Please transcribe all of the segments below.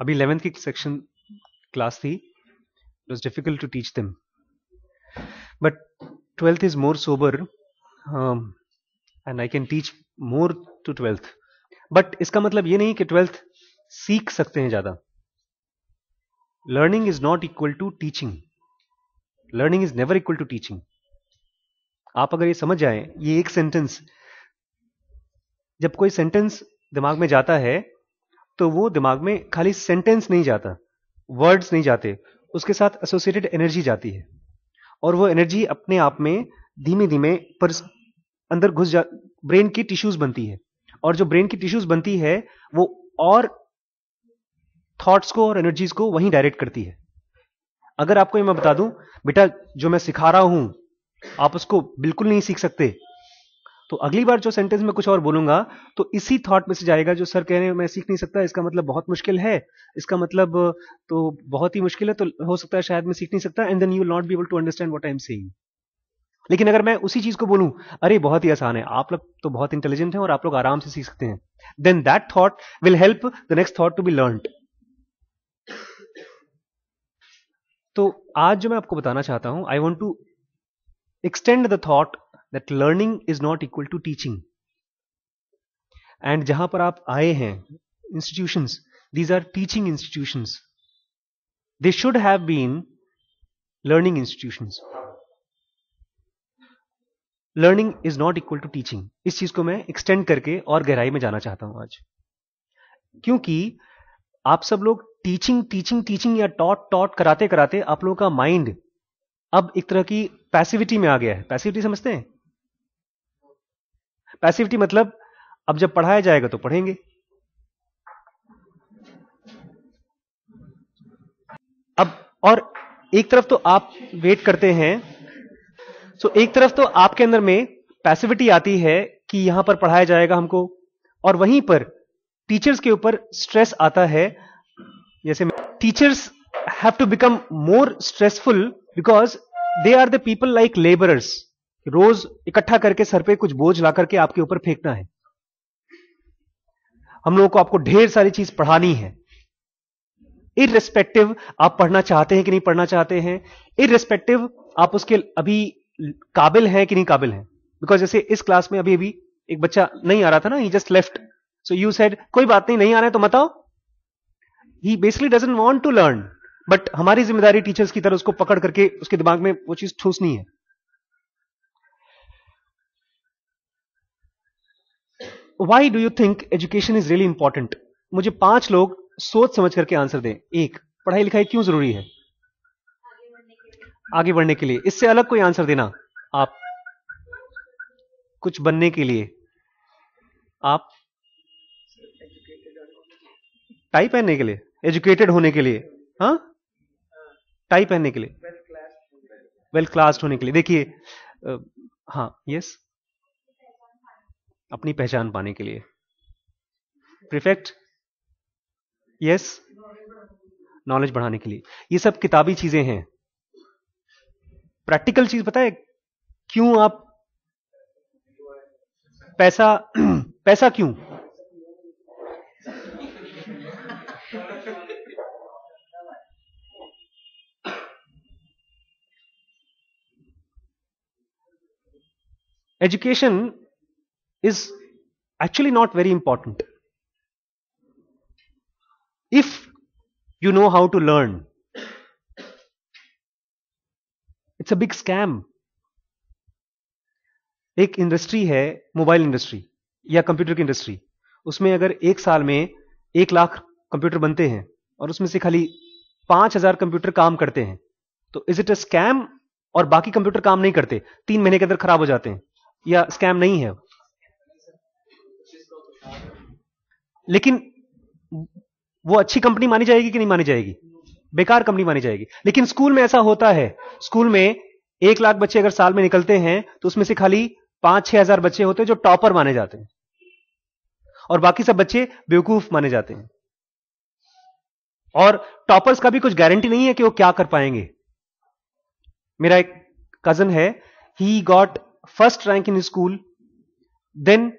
अभी इलेवेंथ की section class थी it was difficult to teach them but twelfth is more sober and I can teach more to twelfth but इसका मतलब ये नहीं कि ट्वेल्थ सीख सकते हैं ज्यादा learning is not equal to teaching learning is never equal to teaching आप अगर ये समझ जाए ये एक सेंटेंस जब कोई सेंटेंस दिमाग में जाता है तो वो दिमाग में खाली सेंटेंस नहीं जाता वर्ड्स नहीं जाते उसके साथ एसोसिएटेड एनर्जी जाती है और वो एनर्जी अपने आप में धीमे धीमे पर अंदर घुस जा ब्रेन की टिश्यूज बनती है और जो ब्रेन की टिश्यूज बनती है वो और थॉट्स को और एनर्जीज को वहीं डायरेक्ट करती है अगर आपको ये मैं बता दूं बेटा जो मैं सिखा रहा हूं आप उसको बिल्कुल नहीं सीख सकते तो अगली बार जो सेंटेंस में कुछ और बोलूंगा तो इसी थॉट में से जाएगा जो सर कह रहे हैं मैं सीख नहीं सकता इसका मतलब बहुत मुश्किल है इसका मतलब तो बहुत ही मुश्किल है तो हो सकता है शायद मैं सीख नहीं सकता and then you not be able to understand what I am saying लेकिन अगर मैं उसी चीज को बोलूं अरे बहुत ही आसान है आप लोग तो बहुत इंटेलिजेंट हैं और आप लोग आराम से सीख सकते हैं then that thought will help the next thought to be learn तो आज जो मैं आपको बताना चाहता हूं I want to extend the thought that learning is not equal to teaching and जहां पर आप आए हैं institutions these are teaching institutions they should have been learning institution learning is not equal to teaching इस चीज को मैं extend करके और गहराई में जाना चाहता हूं आज क्योंकि आप सब लोग टीचिंग टीचिंग टीचिंग या टॉट टॉट कराते कराते आप लोगों का माइंड अब एक तरह की पैसिविटी में आ गया है पैसिविटी समझते हैं पैसिविटी मतलब अब जब पढ़ाया जाएगा तो पढ़ेंगे अब और एक तरफ तो आप वेट करते हैं सो तो एक तरफ तो आपके अंदर में पैसिविटी आती है कि यहां पर पढ़ाया जाएगा हमको और वहीं पर टीचर्स के ऊपर स्ट्रेस आता है जैसे teachers have to become more stressful because they are the people like labourers रोज इकट्ठा करके सर पे कुछ बोझ ला करके आपके ऊपर फेंकना है हम लोगों को आपको ढेर सारी चीज पढ़ानी है इरेस्पेक्टिव आप पढ़ना चाहते हैं कि नहीं पढ़ना चाहते हैं इरेस्पेक्टिव आप उसके अभी काबिल हैं कि नहीं काबिल हैं बिकॉज जैसे इस क्लास में अभी अभी एक बच्चा नहीं आ रहा था ना he just left so you said कोई बात नहीं नहीं आ रहा है तो बताओ he basically doesn't want to learn but हमारी जिम्मेदारी टीचर्स की तरह उसको पकड़ करके उसके दिमाग में वो चीज ठूसनी है why do you think education is really important मुझे पांच लोग सोच समझ करके आंसर दें एक पढ़ाई लिखाई क्यों जरूरी है आगे बढ़ने के लिए इससे अलग कोई आंसर देना आप कुछ बनने के लिए आप टाई पहनने के लिए एजुकेटेड होने के लिए हा टाई पहनने के लिए वेल क्लास्ड होने के लिए देखिए हाँ यस अपनी पहचान पाने के लिए प्रिफेक्ट यस नॉलेज बढ़ाने के लिए ये सब किताबी चीजें हैं प्रैक्टिकल चीज पता है क्यों आप पैसा पैसा क्यों education is actually not very important. If you know how to learn, it's a big scam. एक इंडस्ट्री है मोबाइल इंडस्ट्री या कंप्यूटर की इंडस्ट्री उसमें अगर एक साल में एक लाख कंप्यूटर बनते हैं और उसमें से खाली पांच हजार कंप्यूटर काम करते हैं तो इज इट अ स्कैम और बाकी कंप्यूटर काम नहीं करते तीन महीने के अंदर खराब हो जाते हैं या स्कैम नहीं है लेकिन वो अच्छी कंपनी मानी जाएगी कि नहीं मानी जाएगी बेकार कंपनी मानी जाएगी लेकिन स्कूल में ऐसा होता है स्कूल में एक लाख बच्चे अगर साल में निकलते हैं तो उसमें से खाली पांच छह हजार बच्चे होते हैं जो टॉपर माने जाते हैं और बाकी सब बच्चे बेवकूफ माने जाते हैं और टॉपर्स का भी कुछ गारंटी नहीं है कि वो क्या कर पाएंगे मेरा एक कजन है he got first rank in school then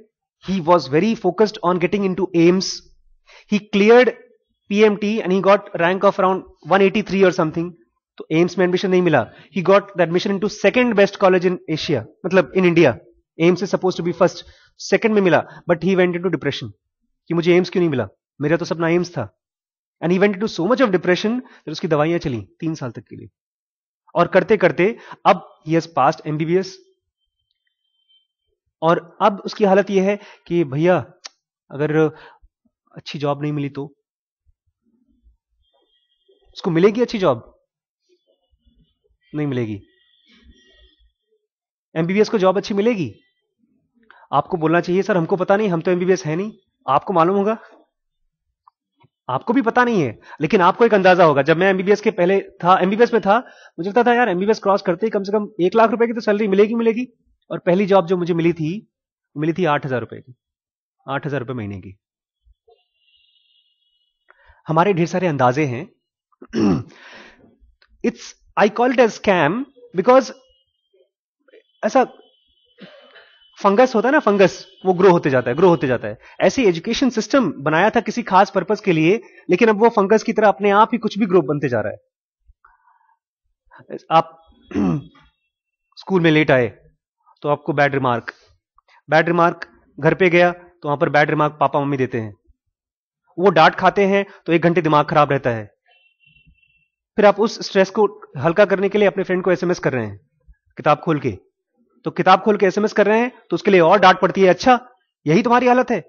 He was very focused on getting into AIMS. He cleared PMT and he got rank of around 183 or something. तो एम्स में एडमिशन नहीं मिला he got the admission into second best college in Asia मतलब in India AIIMS is suppose to be first second में मिला but he went into depression कि मुझे AIIMS क्यों नहीं मिला मेरा तो सपना एम्स था and he went into so much of depression फिर उसकी दवाइयां चली तीन साल तक के लिए और करते करते अब ही हैज पास्ट एमबीबीएस और अब उसकी हालत यह है कि भैया अगर अच्छी जॉब नहीं मिली तो उसको मिलेगी अच्छी जॉब नहीं मिलेगी एमबीबीएस को जॉब अच्छी मिलेगी आपको बोलना चाहिए सर हमको पता नहीं हम तो एमबीबीएस है नहीं आपको मालूम होगा आपको भी पता नहीं है लेकिन आपको एक अंदाजा होगा जब मैं एमबीबीएस के पहले था एमबीबीएस में था मुझे लगता था यार एमबीबीएस क्रॉस करते ही कम से कम एक लाख रुपए की तो सैलरी मिलेगी मिलेगी और पहली जॉब जो मुझे मिली थी मिली थी आठ हजार रुपए की आठ हजार रुपए महीने की हमारे ढेर सारे अंदाजे हैं it's I called as scam because ऐसा फंगस होता है ना फंगस वो ग्रो होते जाता है ग्रो होते जाता है ऐसे एजुकेशन सिस्टम बनाया था किसी खास पर्पज के लिए लेकिन अब वो फंगस की तरह अपने आप ही कुछ भी ग्रो बनते जा रहा है आप स्कूल में लेट आए तो आपको बैड रिमार्क बैड रिमार्क घर पे गया तो वहां पर बैड रिमार्क पापा मम्मी देते हैं वो डांट खाते हैं तो एक घंटे दिमाग खराब रहता है फिर आप उस स्ट्रेस को हल्का करने के लिए अपने फ्रेंड को एसएमएस कर रहे हैं किताब खोल के तो किताब खोल के एसएमएस कर रहे हैं तो उसके लिए और डांट पड़ती है अच्छा यही तुम्हारी हालत है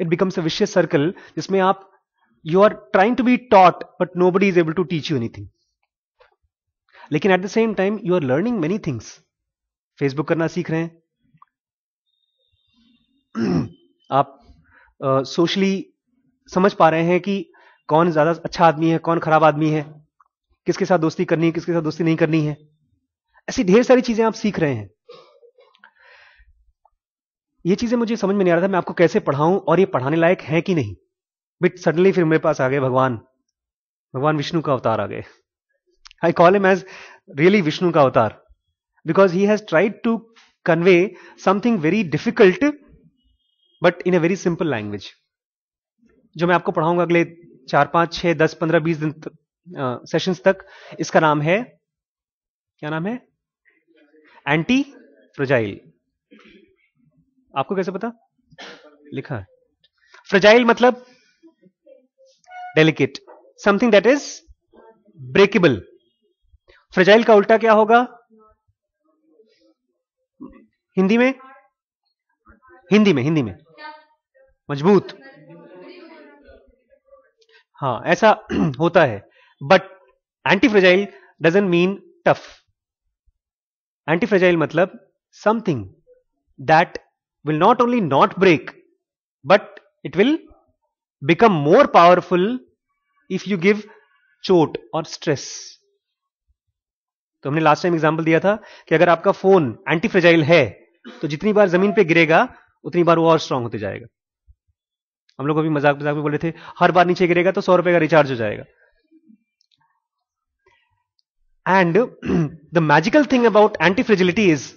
it becomes a vicious circle जिसमें आप you are trying to be taught but nobody is able to teach you anything लेकिन at the same time you are learning many things Facebook करना सीख रहे हैं आप सोशली समझ पा रहे हैं कि कौन ज्यादा अच्छा आदमी है कौन खराब आदमी है किसके साथ दोस्ती करनी है किसके साथ दोस्ती नहीं करनी है ऐसी ढेर सारी चीजें आप सीख रहे हैं ये चीजें मुझे समझ में नहीं आ रहा था मैं आपको कैसे पढ़ाऊं और ये पढ़ाने लायक है कि नहीं बिट सडनली फिर मेरे पास आ गए भगवान भगवान विष्णु का अवतार आ गए I call him as really Vishnu का अवतार because he has tried to convey something very difficult but in a very simple language जो मैं आपको पढ़ाऊंगा अगले चार पांच छह दस पंद्रह बीस दिन सेशंस तक इसका नाम है क्या नाम है एंटी फ्रजाइल आपको कैसे पता लिखा फ्रजाइल मतलब delicate something that is breakable fragile का उल्टा क्या होगा हिंदी में हिंदी में हिंदी में मजबूत हाँ ऐसा होता है but anti fragile doesn't mean tough anti fragile मतलब something that will not only not break but it will become more powerful if you give चोट और स्ट्रेस तो हमने लास्ट टाइम एग्जाम्पल दिया था कि अगर आपका फोन एंटी फ्रेजाइल है तो जितनी बार जमीन पे गिरेगा उतनी बार वो और स्ट्रांग होते जाएगा हम लोग अभी मजाक मजाक में बोले थे हर बार नीचे गिरेगा तो सौ रुपए का रिचार्ज हो जाएगा and the magical thing about anti fragility is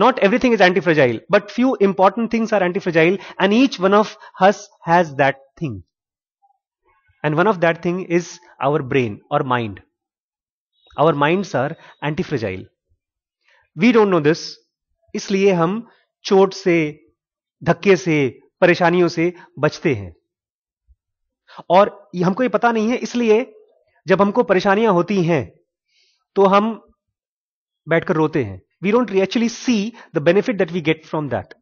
not everything is anti fragile but few important things are anti fragile and each one of us has that thing and one of that thing is our brain और mind our mind are anti fragile we don't know this इसलिए हम चोट से धक्के से परेशानियों से बचते हैं और हमको ये पता नहीं है इसलिए जब हमको परेशानियां होती हैं तो हम बैठकर रोते हैं we don't actually see the benefit that we get from that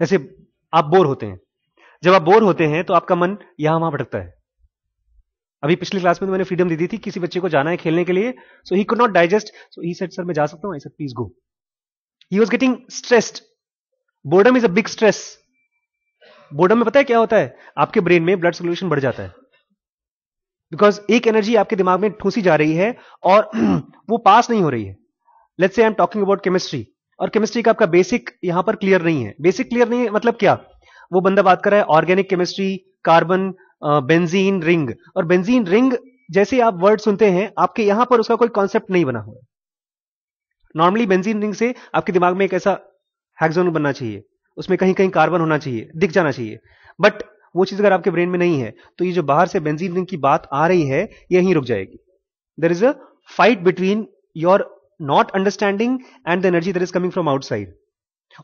जैसे आप बोर होते हैं जब आप बोर होते हैं तो आपका मन यहां वहां भटकता है अभी पिछली क्लास में तो मैंने फ्रीडम दी दी थी किसी बच्चे को जाना है खेलने के लिए so he could not digest so he said sir मैं जा सकता हूं I said please go he was getting stressed boredom is a big stress boredom में पता है क्या होता है आपके ब्रेन में ब्लड सर्कुलेशन बढ़ जाता है बिकॉज एक एनर्जी आपके दिमाग में ठूसी जा रही है और वो पास नहीं हो रही है let's say I am talking about chemistry और केमिस्ट्री का आपका बेसिक यहां पर क्लियर नहीं है बेसिक क्लियर नहीं है मतलब क्या वो बंदा बात कर रहा है organic chemistry carbon benzene ring और बेंजीन रिंग जैसे आप वर्ड सुनते हैं आपके यहां पर उसका कोई कॉन्सेप्ट नहीं बना हुआ नॉर्मली बेंजीन रिंग से आपके दिमाग में एक ऐसा हैगजोन बनना चाहिए उसमें कहीं कहीं कार्बन होना चाहिए दिख जाना चाहिए बट वो चीज अगर आपके ब्रेन में नहीं है तो ये जो बाहर से बेंजीन रिंग की बात आ रही है ये रुक जाएगी there is a fight between your not understanding and the energy that is coming from outside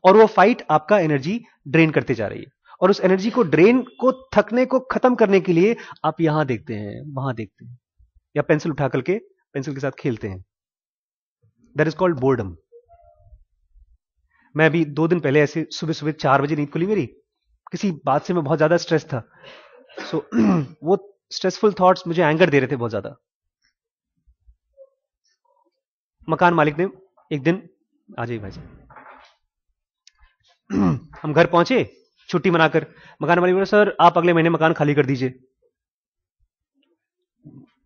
और वो फाइट आपका एनर्जी ड्रेन करते जा रही है और उस एनर्जी को ड्रेन को थकने को खत्म करने के लिए आप यहां देखते हैं वहां देखते हैं या पेंसिल उठा करके पेंसिल के साथ खेलते हैं दैट इज कॉल्ड बोर्डम मैं अभी दो दिन पहले ऐसे सुबह सुबह चार बजे नींद खुली मेरी किसी बात से मैं बहुत ज्यादा स्ट्रेस था सो so, वो स्ट्रेसफुल थॉट्स मुझे एंगर दे रहे थे बहुत ज्यादा मकान मालिक ने एक दिन आ जाइए भाई साहब हम घर पहुंचे छुट्टी मनाकर मकान मालिक बोला सर आप अगले महीने मकान खाली कर दीजिए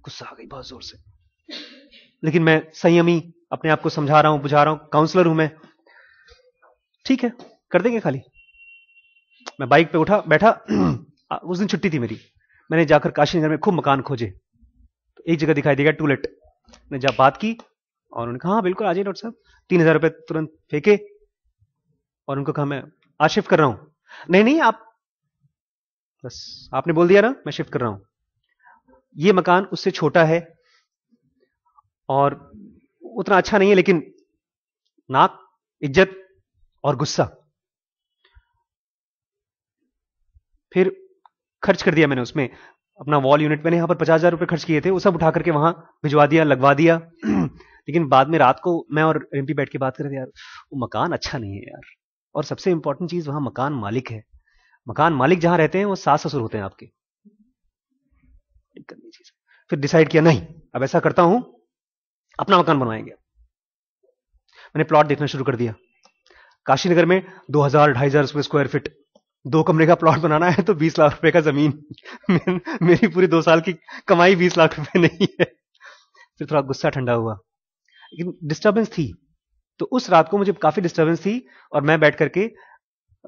गुस्सा आ गई बहुत जोर से लेकिन मैं संयमी अपने आप को समझा रहा हूं बुझा रहा हूं काउंसलर हूं मैं ठीक है कर देंगे खाली मैं बाइक पे उठा बैठा उस दिन छुट्टी थी मेरी मैंने जाकर काशी नगर में खूब मकान खोजे तो एक जगह दिखाई देगा टूलेट मैंने जब बात की और उन्होंने कहा हाँ बिल्कुल आ जाइए डॉक्टर साहब तीन हजार रुपये तुरंत फेंके और उनको कहा मैं आशिफ कर रहा हूं नहीं नहीं आप बस आपने बोल दिया ना मैं शिफ्ट कर रहा हूं ये मकान उससे छोटा है और उतना अच्छा नहीं है लेकिन नाक इज्जत और गुस्सा फिर खर्च कर दिया मैंने उसमें अपना वॉल यूनिट मैंने यहां पर पचास हजार रुपए खर्च किए थे वो सब उठा करके वहां भिजवा दिया लगवा दिया लेकिन बाद में रात को मैं और रिम्पी बैठ के बात कर रहे थे यार वो मकान अच्छा नहीं है यार और सबसे इंपॉर्टेंट चीज वहां मकान मालिक है मकान मालिक जहां रहते हैं वो सास ससुर होते हैं आपके फिर डिसाइड किया नहीं अब ऐसा करता हूं अपना मकान बनवाएंगे मैंने प्लॉट देखना शुरू कर दिया काशी नगर में दो हजार ढाई हजार रुपये स्क्वायर फीट दो कमरे का प्लॉट बनाना है तो बीस लाख रुपए का जमीन मेरी पूरी दो साल की कमाई बीस लाख रुपए नहीं है फिर थोड़ा गुस्सा ठंडा हुआ लेकिन डिस्टर्बेंस थी तो उस रात को मुझे काफी डिस्टर्बेंस थी और मैं बैठ करके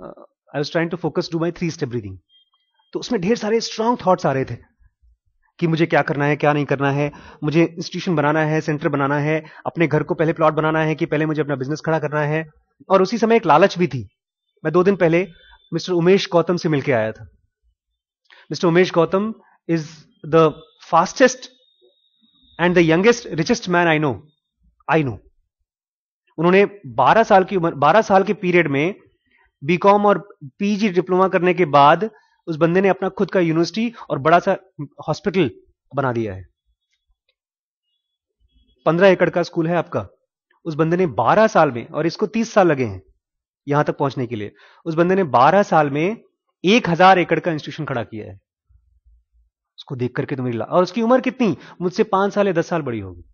I was trying to focus do my three step breathing तो उसमें ढेर सारे स्ट्रांग थॉट्स आ रहे थे कि मुझे क्या करना है क्या नहीं करना है मुझे इंस्टीट्यूशन बनाना है सेंटर बनाना है अपने घर को पहले प्लॉट बनाना है कि पहले मुझे अपना बिजनेस खड़ा करना है और उसी समय एक लालच भी थी मैं दो दिन पहले मिस्टर उमेश गौतम से मिलकर आया था mister Umesh Gautam is the fastest and the youngest richest man I know I know उन्होंने 12 साल की उम्र 12 साल के पीरियड में बीकॉम और पीजी डिप्लोमा करने के बाद उस बंदे ने अपना खुद का यूनिवर्सिटी और बड़ा सा हॉस्पिटल बना दिया है पंद्रह एकड़ का स्कूल है आपका उस बंदे ने बारह साल में और इसको तीस साल लगे हैं यहां तक पहुंचने के लिए उस बंदे ने बारह साल में एक हजार एकड़ का इंस्टीट्यूशन खड़ा किया है उसको देख करके तो मेरी और उसकी उम्र कितनी मुझसे पांच साल या दस साल बड़ी होगी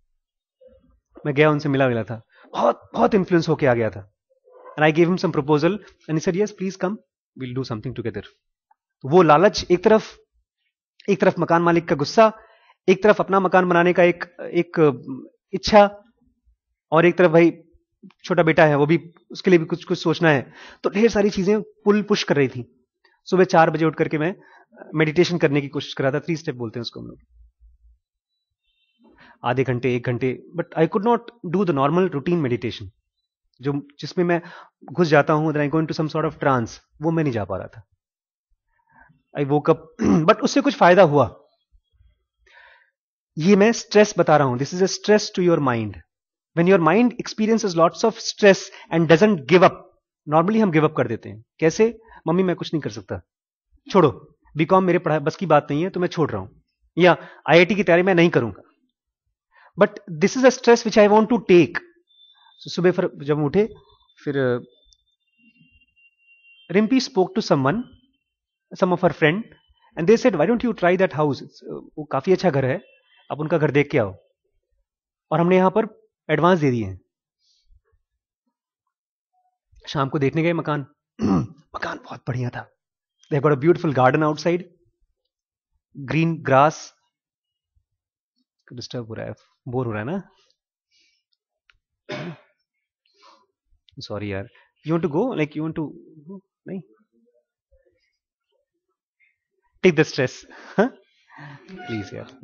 मैं गया उनसे मिला मिला था बहुत बहुत इन्फ्लुएंस होके आ गया था and I gave him some proposal and sir yes please come will do something together वो लालच एक तरफ एक तरफ मकान मालिक का गुस्सा एक तरफ अपना मकान बनाने का एक एक इच्छा और एक तरफ भाई छोटा बेटा है वो भी उसके लिए भी कुछ कुछ सोचना है तो ढेर सारी चीजें पुल पुश कर रही थी सुबह चार बजे उठ करके मैं मेडिटेशन करने की कोशिश कर रहा था थ्री स्टेप बोलते हैं उसको हम लोग आधे घंटे एक घंटे but I could not do the normal routine meditation जो जिसमें मैं घुस जाता हूं I going to some sort of trance वो मैं नहीं जा पा रहा था आई वो कप बट उससे कुछ फायदा हुआ ये मैं स्ट्रेस बता रहा हूं this is a stress to your mind when your mind experience lots of stress and doesn't give up normally हम गिव अप कर देते हैं कैसे मम्मी मैं कुछ नहीं कर सकता छोड़ो बीकॉम मेरे पढ़ाई बस की बात नहीं है तो मैं छोड़ रहा हूं या आईआईटी की तैयारी मैं नहीं करूंगा but this is a stress which I want to take सुबह फिर जब उठे फिर Rimpi spoke to someone some of her friend and they said why don't you try that house वो काफ़ी अच्छा घर है आप उनका घर देख के आओ और हमने यहां पर एडवांस दे दिए हैं शाम को देखने गए मकान मकान बहुत बढ़िया था they got a garden outside green grass disturb हो रहा है बोर हो रहा है ना सॉरी यार you want to go like you want to नहीं टेक द स्ट्रेस प्लीज यार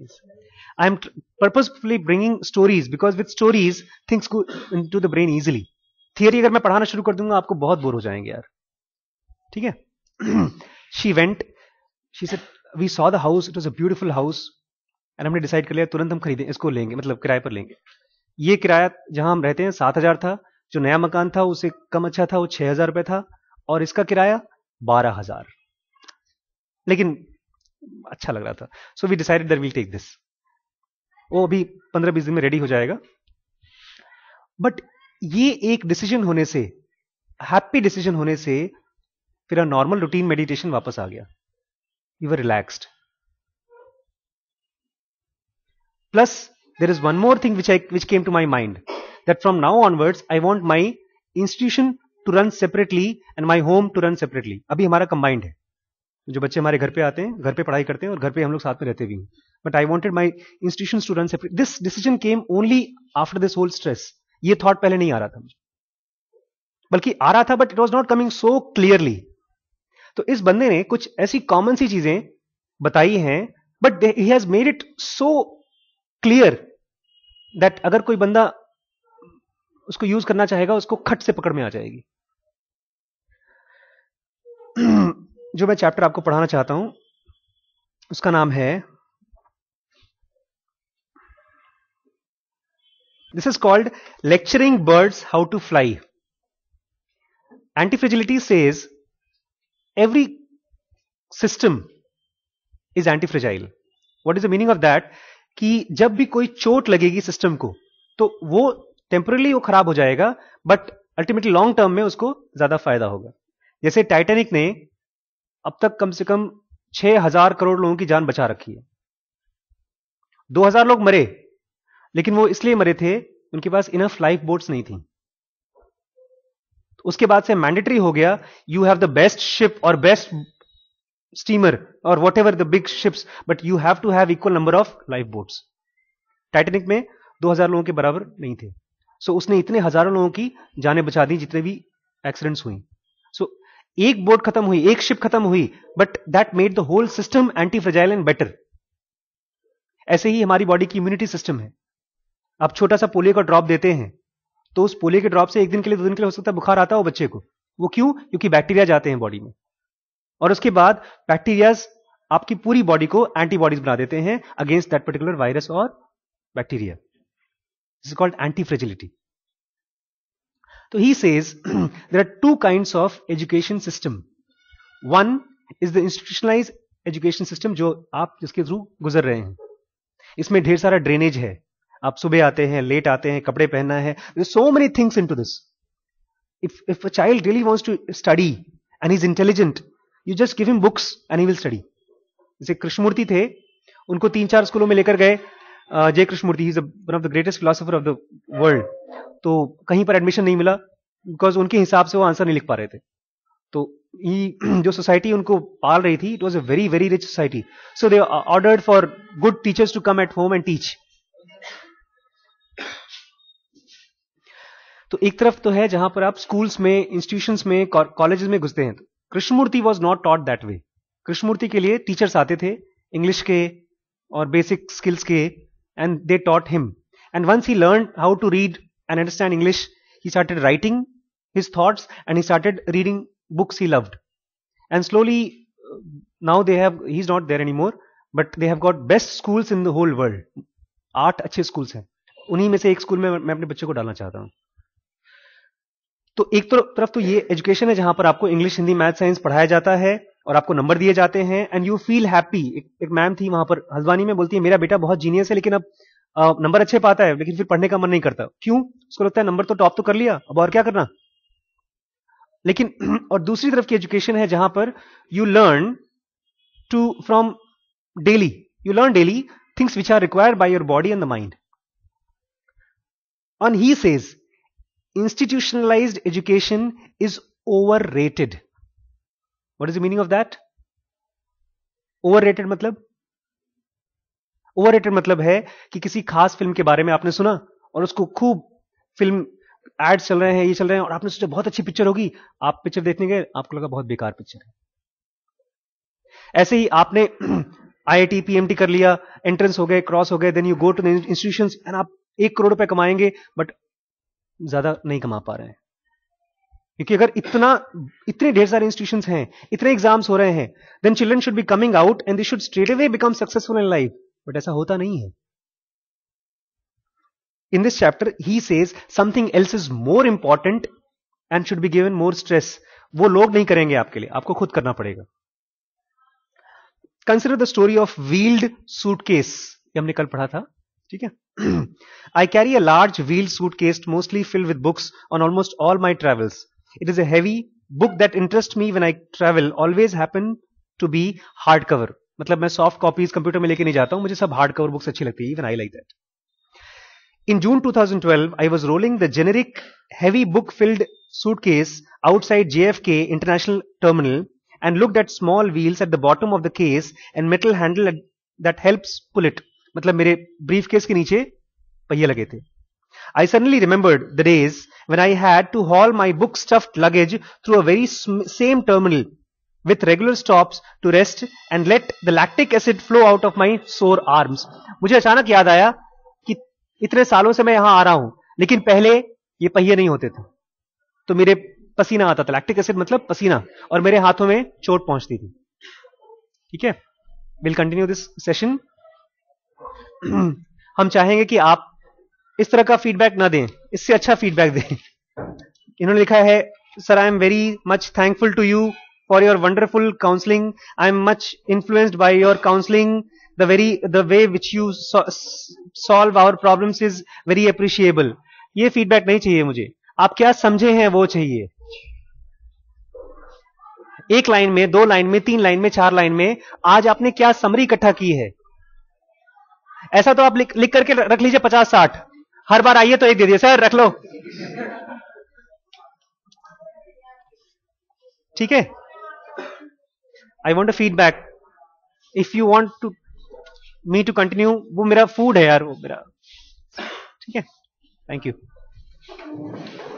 I am purposefully bringing stories because with stories things go into the brain easily theory अगर मैं पढ़ाना शुरू कर दूंगा आपको बहुत बोर हो जाएंगे यार ठीक है she went she say we saw the house it was a beautiful house and हमने डिसाइड कर लिया तुरंत हम खरीदें इसको लेंगे मतलब किराए पर लेंगे ये किराया जहां हम रहते हैं सात हजार था जो नया मकान था उसे कम अच्छा था वो छह हजार रुपये था और इसका किराया बारह हजार लेकिन अच्छा लग रहा था so we decided that will take this वो अभी पंद्रह बीस दिन में रेडी हो जाएगा बट ये एक डिसीजन होने से हैप्पी डिसीजन होने से फिर नॉर्मल रूटीन मेडिटेशन वापस आ गया you were relaxed Plus, there is one more thing which I which came to my mind that from now onwards I want my institution to run separately and my home to run separately. अभी हमारा combined है जो बच्चे हमारे घर पे आते हैं घर पे पढ़ाई करते हैं और घर पे हम लोग साथ में रहते भी हैं but I wanted my institution to run separate this decision came only after this whole stress ये थॉट पहले नहीं आ रहा था मुझे बल्कि आ रहा था but it was not coming so clearly तो इस बंदे ने कुछ ऐसी कॉमन सी चीजें बताई हैं but he has made it so clear that अगर कोई बंदा उसको यूज करना चाहेगा उसको खट से पकड़ में आ जाएगी जो मैं चैप्टर आपको पढ़ाना चाहता हूं उसका नाम है this is called lecturing birds how to fly says every system is anti antifragile what is the meaning of that कि जब भी कोई चोट लगेगी सिस्टम को तो वो टेम्परली वो खराब हो जाएगा बट अल्टीमेटली लॉन्ग टर्म में उसको ज्यादा फायदा होगा जैसे टाइटेनिक ने अब तक कम से कम छह हजार करोड़ लोगों की जान बचा रखी है दो हजार लोग मरे लेकिन वो इसलिए मरे थे उनके पास इनफ लाइफ बोट्स नहीं थी उसके बाद से मैंडेटरी हो गया you have the best ship और best steamer or whatever the big ships but you have to have equal number of life boats Titanic में 2000 लोगों के बराबर नहीं थे सो so, उसने इतने हजारों लोगों की जानें बचा दी जितने भी एक्सीडेंट्स हुई सो so, एक बोट खत्म हुई एक शिप खत्म हुई but that made the whole system anti fragile and better ऐसे ही हमारी बॉडी की इम्यूनिटी सिस्टम है आप छोटा सा पोलियो का ड्रॉप देते हैं तो उस पोलियो के ड्रॉप से एक दिन के लिए दो दिन के लिए हो सकता है बुखार आता हो बच्चे को वो क्यों क्योंकि बैक्टीरिया जाते हैं बॉडी में और उसके बाद बैक्टीरियाज आपकी पूरी बॉडी को एंटीबॉडीज बना देते हैं अगेंस्ट दैट पर्टिकुलर वायरस और bacteria this is called anti fragility तो he says there are two kind of education system one is the institutionalise education system जो आप जिसके थ्रू गुजर रहे हैं इसमें ढेर सारा ड्रेनेज है आप सुबह आते हैं लेट आते हैं कपड़े पहनना है so many things into this if if a child really wants to study and is intelligent you just give him books and he will study जैसे कृष्णमूर्ति थे उनको तीन चार स्कूलों में लेकर गए J Krishnamurti is one of the greatest philosopher of the world तो कहीं पर एडमिशन नहीं मिला बिकॉज उनके हिसाब से वो आंसर नहीं लिख पा रहे थे तो ये जो सोसाइटी उनको पाल रही थी it was a very very rich society so they ordered for good teachers to come at home and teach तो एक तरफ तो है जहां पर आप स्कूल्स में इंस्टीट्यूशंस में कॉलेजेस में घुसते हैं तो Krishnamurti was not taught that way Krishnamurti के लिए टीचर्स आते थे इंग्लिश के और बेसिक स्किल्स के and they taught him and once he learn how to read and understand English he started writing his thoughts and he started reading books he loved and slowly now they have he is not there any more but they have got best schools in the whole world आठ अच्छे schools हैं उन्हीं में से एक school में मैं अपने बच्चे को डालना चाहता हूँ तो एक तो तरफ तो ये एजुकेशन है जहां पर आपको इंग्लिश हिंदी मैथ साइंस पढ़ाया जाता है और आपको नंबर दिए जाते हैं एंड यू फील हैप्पी एक, एक मैम थी वहां पर हल्द्वानी में बोलती है मेरा बेटा बहुत जीनियस है लेकिन अब नंबर अच्छे पाता है लेकिन फिर पढ़ने का मन नहीं करता क्यों उसको लगता है नंबर तो टॉप तो कर लिया अब और क्या करना लेकिन और दूसरी तरफ की एजुकेशन है जहां पर you learn to from daily you learn daily things which are required by your body and the mind on he says institutionalized education is overrated what is the meaning of that overrated मतलब overrated मतलब है कि किसी खास film के बारे में आपने सुना और उसको खूब फिल्म एड्स चल रहे हैं ये चल रहे हैं और आपने सोचा बहुत अच्छी पिक्चर होगी आप पिक्चर देखने गए आपको लगा बहुत बेकार पिक्चर है ऐसे ही आपने आईआईटी पीएमटी कर लिया एंट्रेंस हो गए क्रॉस हो गए then you go to institution and आप एक करोड़ रुपए कमाएंगे बट ज़्यादा नहीं कमा पा रहे हैं क्योंकि अगर इतना इतने ढेर सारे इंस्टीट्यूशन हैं इतने एग्जाम्स हो रहे हैं then children should be coming out and they should straight away become successful in life but ऐसा होता नहीं है in this chapter he says something else is more important and should be given more stress वो लोग नहीं करेंगे आपके लिए आपको खुद करना पड़ेगा consider the story of wheeled suitcase ये हमने कल पढ़ा था ठीक है I carry a large wheel suit with mostly on with books on almost all my travels it is interests me book that interest me happen I travel always happen to be hard cover मतलब मैं soft copies computer में लेके नहीं जाता हूं मुझे सब hard cover books अच्छी लगती है even I like that In June 2012, I was rolling the generic heavy book filled suitcase outside JFK International Terminal and looked at small wheels at the bottom of the case and metal handle that helps pull it. मतलब मेरे brief case के नीचे पहिए लगे थे I suddenly remembered the days when I had to haul my book stuffed luggage through a very same terminal with regular stop to rest and let the lactic acid flow out of my sore arms मुझे अचानक याद आया कि इतने सालों से मैं यहां आ रहा हूं लेकिन पहले ये पहिए नहीं होते थे तो मेरे पसीना आता था लैक्टिक एसिड मतलब पसीना और मेरे हाथों में चोट पहुंचती थी ठीक है विल कंटिन्यू दिस सेशन हम चाहेंगे कि आप इस तरह का फीडबैक ना दें इससे अच्छा फीडबैक दें इन्होंने लिखा है sir I am very much thankful to you for your wonderful counselling I am much influenced by your counselling the very the way which you solve our problems is very appreciable ये feedback नहीं चाहिए मुझे आप क्या समझे हैं वो चाहिए एक लाइन में दो लाइन में तीन लाइन में चार लाइन में आज आपने क्या समरी इकट्ठा की है ऐसा तो आप लिख लिख करके रख लीजिए पचास साठ हर बार आइए तो एक दे दिए सर रख लो ठीक है I want feedback if you want to me to continue वो मेरा फूड है यार वो मेरा ठीक है थैंक यू